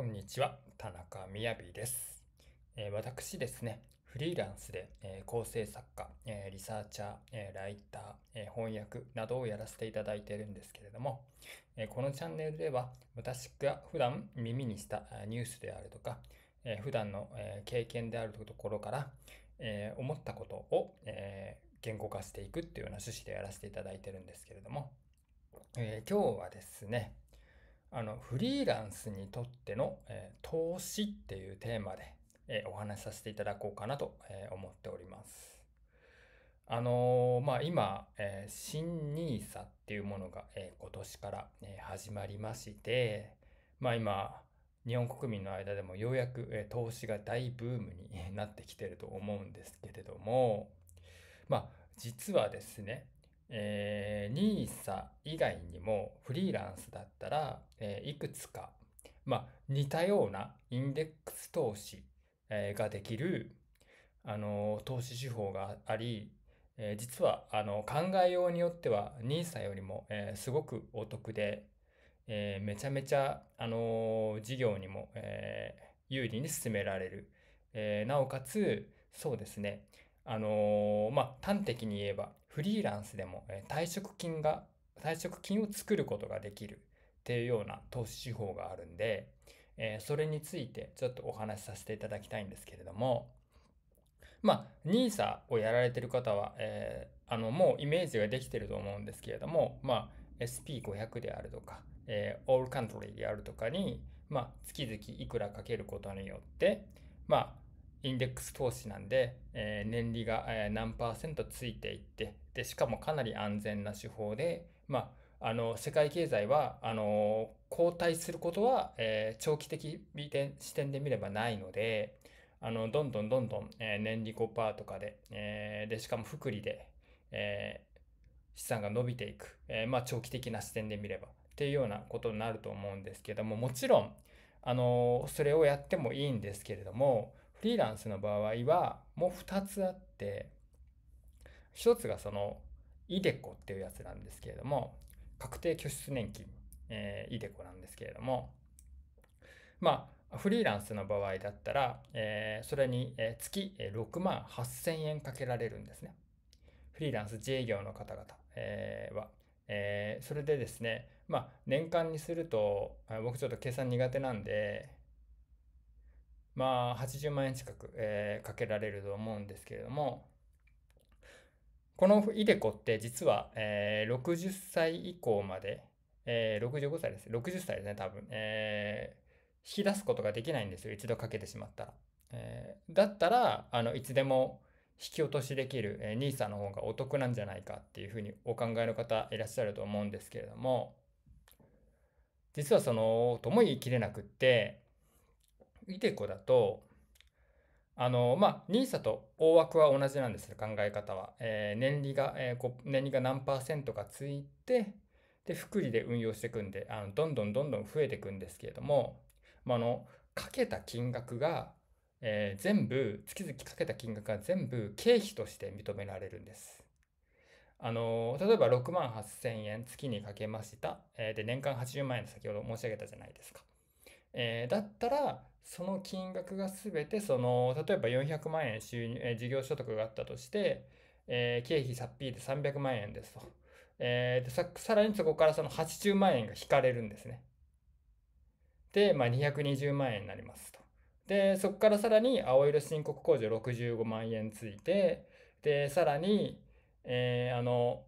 こんにちは、田中みやびです。えー、私ですね、フリーランスで、えー、構成作家、えー、リサーチャー、えライター、え翻訳などをやらせていただいているんですけれども、えこのチャンネルでは私が普段耳にしたニュースであるとか、え普段の、え経験であるところから、え思ったことを、え言語化していくっていうような趣旨でやらせていただいてるんですけれども、え今日はですね、あの、フリーランスにとっての、えー、投資っていうテーマで、えー、お話しさせていただこうかなと、えー、思っております。あのー、まあ、今、え新 nisa っていうものが、え今年から、え始まりまして、まあ、今、日本国民の間でもようやく、え投資が大ブームになってきてると思うんですけれども、まあ、実はですね、えー、NISA 以外にもフリーランスだったら、えー、いくつか、まあ、似たようなインデックス投資、えー、ができる、あのー、投資手法があり、えー、実はあの考えようによっては NISA よりも、えー、すごくお得で、えー、めちゃめちゃ、あのー、事業にも、えー、有利に進められる、えー、なおかつそうですねあのー、まあ、端的に言えば、フリーランスでも退職金が、退職金を作ることができるっていうような投資手法があるんで、えー、それについてちょっとお話しさせていただきたいんですけれども、まあ、NISA をやられてる方は、えー、あの、もうイメージができてると思うんですけれども、まあ、SP500 であるとか、えー、All Country であるとかに、まあ、月々いくらかけることによって、まあ、インデックス投資なんで、えー、年利が、え何パーセントついていって、で、しかもかなり安全な手法で、まあ、あの、世界経済は、あの、後退することは、えー、長期的視点で見ればないので、あの、どんどんどんどん、えー、年利5%とかで、えー、で、しかも福利で、えー、資産が伸びていく、えー、まあ、長期的な視点で見ればっていうようなことになると思うんですけども、もちろん、あの、それをやってもいいんですけれども、フリーランスの場合はもう2つあって1つがそのイデコっていうやつなんですけれども確定拠出年金、えー、イデコなんですけれどもまあフリーランスの場合だったら、えー、それに月6万8000円かけられるんですねフリーランス自営業の方々、えー、は、えー、それでですねまあ年間にすると僕ちょっと計算苦手なんでまあ、80万円近く、えー、かけられると思うんですけれども、この ideco って実は、えー、60歳以降まで、えー、65歳です。60歳ですね、多分。えー、引き出すことができないんですよ。一度かけてしまったら。えー、だったら、あの、いつでも引き落としできる、えー、NISA の方がお得なんじゃないかっていうふうにお考えの方いらっしゃると思うんですけれども、実はその、とも言い切れなくって、イデコだと、あの、まあ、n i s と大枠は同じなんです考え方は。えー、年利が、えー、年利が何パーセントかついて、で、福利で運用していくんで、あの、どんどんどんどん増えていくんですけれども、まあ、あの、かけた金額が、えー、全部、月々かけた金額が全部経費として認められるんです。あの、例えば6万8千円月にかけました。えー、で、年間80万円先ほど申し上げたじゃないですか。えー、だったら、その金額が全て、その、例えば400万円収入、えー、事業所得があったとして、えー、経費差っ引いて300万円ですと。えー、ささらにそこからその80万円が引かれるんですね。で、まあ、220万円になりますと。で、そこからさらに青色申告控除65万円ついて、で、さらに、えー、あの、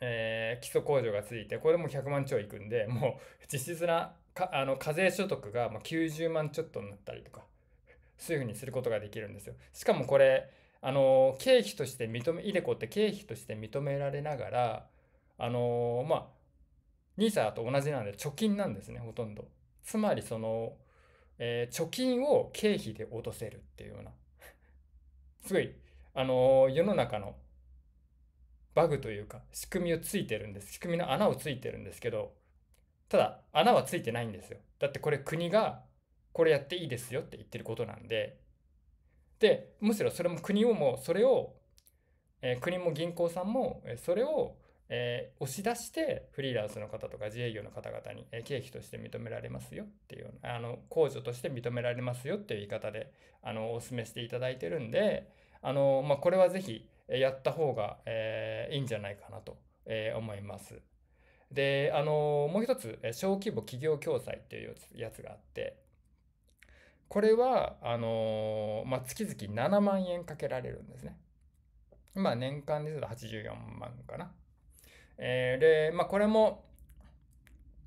えー、基礎控除がついて、これも100万超いくんで、もう 実質なかあの課税所得がま90万ちょっとになったりとか、そういうふうにすることができるんですよ。しかもこれ、あの経費として認め、ideco って経費として認められながら、あのまあ、NISA と同じなので貯金なんですね、ほとんど。つまりその、えー、貯金を経費で落とせるっていうような、すごい、あの世の中のバグというか、仕組みをついてるんです。仕組みの穴をついてるんですけど、ただ穴はついてないんですよ。だってこれ国がこれやっていいですよって言ってることなんで。で、むしろそれも国をもそれを、えー、国も銀行さんもそれを、えー、押し出してフリーランスの方とか自営業の方々に、えー、経費として認められますよっていうあの控除として認められますよっていう言い方であのお勧めしていただいてるんであの、まあ、これはぜひやった方が、えー、いいんじゃないかなと、えー、思います。で、あの、もう一つ、小規模企業共済っていうやつがあって、これは、あの、まあ、月々7万円かけられるんですね。まあ、年間ですと84万かな。えー、で、まあ、これも、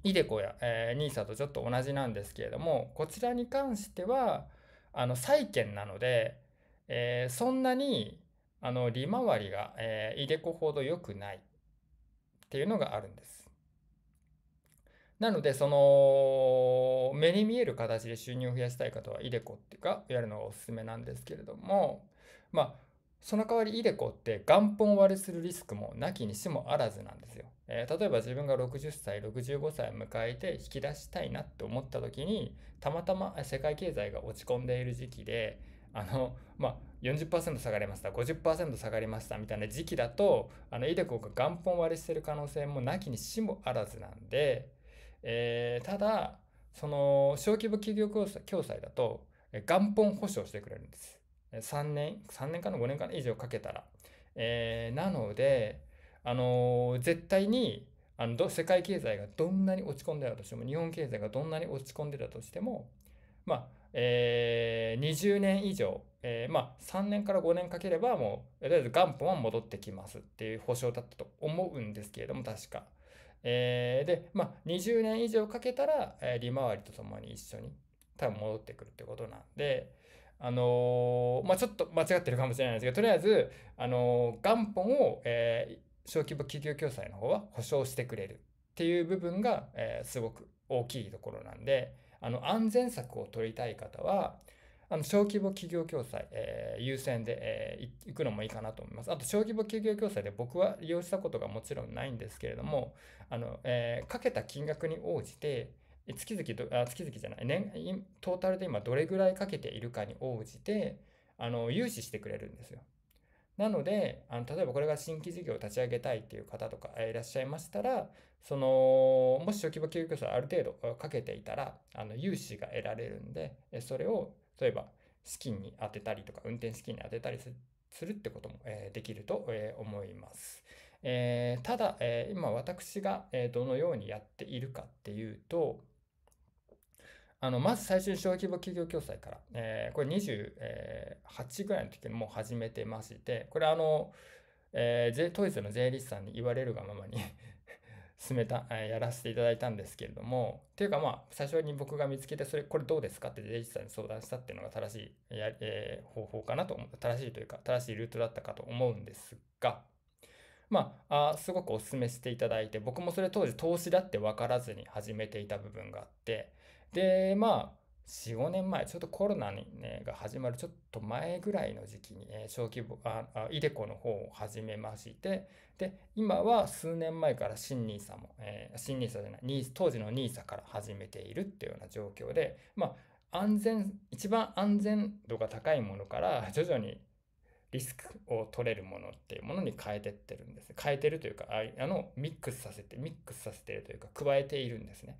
イデコや、えー、NISA とちょっと同じなんですけれども、こちらに関しては、あの、債券なので、えー、そんなに、あの、利回りが、えー、イデコほど良くないっていうのがあるんです。なので、その、目に見える形で収入を増やしたい方は、イデコっていうか、やるのがおすすめなんですけれども、まあ、その代わりイデコって元本割れするリスクもなきにしもあらずなんですよ。えー、例えば自分が60歳、65歳を迎えて引き出したいなって思った時に、たまたま世界経済が落ち込んでいる時期で、あの、まあ、40%下がりました、50%下がりましたみたいな時期だと、あの、イデコが元本割れしてる可能性もなきにしもあらずなんで、えー、ただ、その小規模企業共済だと、元本保証してくれるんです。3年、3年かな5年か以上かけたら。えー、なので、あのー、絶対に、あの、世界経済がどんなに落ち込んでたとしても、日本経済がどんなに落ち込んでたとしても、まあ、えー、20年以上、えー、まあ、3年から5年かければ、もう、とりあえず元本は戻ってきますっていう保証だったと思うんですけれども、確か。えー、で、まあ、20年以上かけたら、えー、利回りとともに一緒に多分戻ってくるってことなんで、あのー、まあ、ちょっと間違ってるかもしれないですけど、とりあえず、あのー、元本を、えー、小規模企業共済の方は保証してくれるっていう部分が、えすごく大きいところなんで、あの、安全策を取りたい方は、あの小規模企業共済、えー、優先で、えー、行くのもいいかなと思います。あと、小規模企業共済で僕は利用したことがもちろんないんですけれども、あのえー、かけた金額に応じて、月々ど、あ月々じゃない、年、トータルで今どれぐらいかけているかに応じて、あの、融資してくれるんですよ。なので、あの例えばこれが新規事業を立ち上げたいっていう方とかいらっしゃいましたら、その、もし小規模企業共済ある程度かけていたら、あの融資が得られるんで、それを例えば、資金に当てたりとか、運転資金に当てたりするってことも、えできると、え思います。えただ、え今私が、えどのようにやっているかっていうと、あの、まず最初に小規模企業共済から、えー、これ28ぐらいの時にもう始めてまして、これあの、えー、J、トイズの税理士さんに言われるがままに進めた、やらせていただいたんですけれども、っていうかまあ、最初に僕が見つけて、それ、これどうですかってデ理士さんに相談したっていうのが正しいや、えー、方法かなと思、正しいというか、正しいルートだったかと思うんですが、まあ、あすごくお勧めしていただいて、僕もそれ当時投資だって分からずに始めていた部分があって、で、まあ、4、5年前、ちょっとコロナに、ね、が始まるちょっと前ぐらいの時期に、ね、小規模ああ、イデコの方を始めまして、で、今は数年前から新 NISA も、えー、新 NISA じゃない、当時の NISA から始めているっていうような状況で、まあ、安全、一番安全度が高いものから 徐々にリスクを取れるものっていうものに変えてってるんです。変えてるというか、あの、ミックスさせて、ミックスさせてるというか、加えているんですね。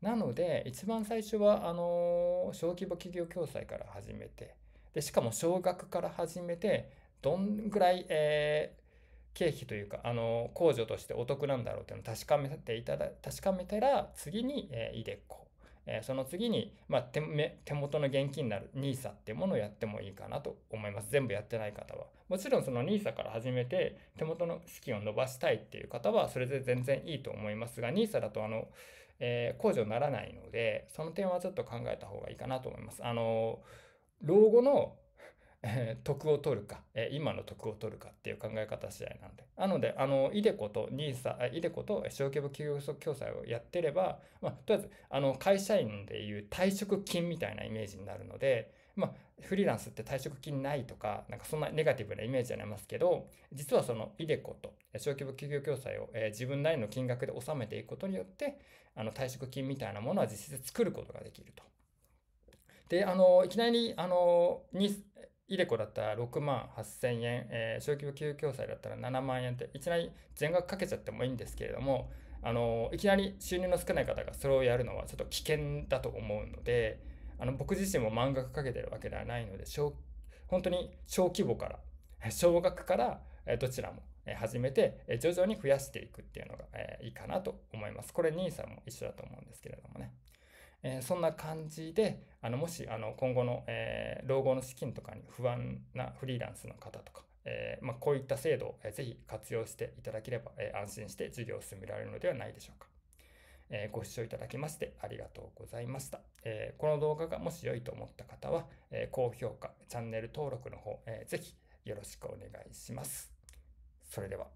なので、一番最初は、あの、小規模企業共済から始めて、で、しかも少額から始めて、どんぐらい、えー、経費というか、あの、控除としてお得なんだろうというのを確かめていただ、確かめたら、次に、えー、イデコ。えー、その次に、まあ、手手元の現金になる NISA っていうものをやってもいいかなと思います。全部やってない方は。もちろんその NISA から始めて手元の資金を伸ばしたいっていう方はそれで全然いいと思いますが NISA だとあのえー、控除にならないので、その点はちょっと考えた方がいいかなと思います。あの、老後の、えー、得を取るか、えー、今の得を取るかっていう考え方次第なんで。なので、あの、イデコと NISA、イデコと小規模企業共済をやってれば、まあ、とりあえず、あの、会社員でいう退職金みたいなイメージになるので、まあ、フリーランスって退職金ないとか、なんかそんなネガティブなイメージありますけど、実はそのイデコと小規模企業共済を、えー、自分なりの金額で納めていくことによって、あの退職金みたいなものは実質作ることができると。で、あの、いきなり、あの、に、イデコだったら6万8000円、えー、小規模企業共済だったら7万円って、いきなり全額かけちゃってもいいんですけれども、あの、いきなり収入の少ない方がそれをやるのはちょっと危険だと思うので、あの僕自身も漫画描けてるわけではないので小本当に小規模から小学からどちらも始めて徐々に増やしていくっていうのがいいかなと思います。これ NISA も一緒だと思うんですけれどもね。えそんな感じであのもしあの今後の、え老後の資金とかに不安なフリーランスの方とか、えまこういった制度を、えー、ぜひ活用していただければ、え安心して授業を進められるのではないでしょうか。えご視聴いただきましてありがとうございました。えこの動画がもし良いと思った方は、え高評価、チャンネル登録の方、えー、ぜひよろしくお願いします。それでは。